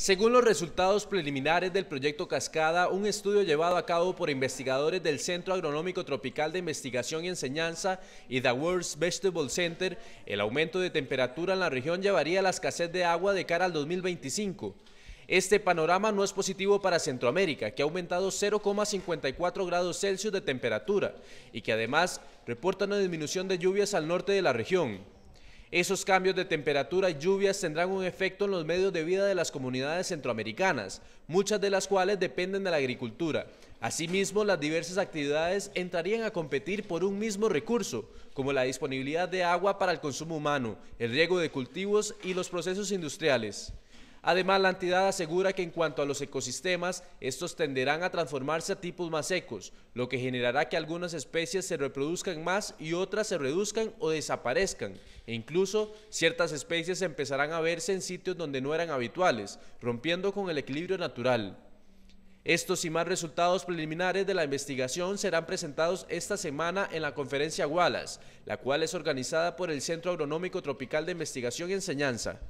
Según los resultados preliminares del proyecto Cascada, un estudio llevado a cabo por investigadores del Centro Agronómico Tropical de Investigación y Enseñanza y The World's Vegetable Center, el aumento de temperatura en la región llevaría a la escasez de agua de cara al 2025. Este panorama no es positivo para Centroamérica, que ha aumentado 0,54 grados Celsius de temperatura y que además reporta una disminución de lluvias al norte de la región. Esos cambios de temperatura y lluvias tendrán un efecto en los medios de vida de las comunidades centroamericanas, muchas de las cuales dependen de la agricultura. Asimismo, las diversas actividades entrarían a competir por un mismo recurso, como la disponibilidad de agua para el consumo humano, el riego de cultivos y los procesos industriales. Además, la entidad asegura que en cuanto a los ecosistemas, estos tenderán a transformarse a tipos más secos, lo que generará que algunas especies se reproduzcan más y otras se reduzcan o desaparezcan. E incluso ciertas especies empezarán a verse en sitios donde no eran habituales, rompiendo con el equilibrio natural. Estos y más resultados preliminares de la investigación serán presentados esta semana en la conferencia Wallace, la cual es organizada por el Centro Agronómico Tropical de Investigación y Enseñanza.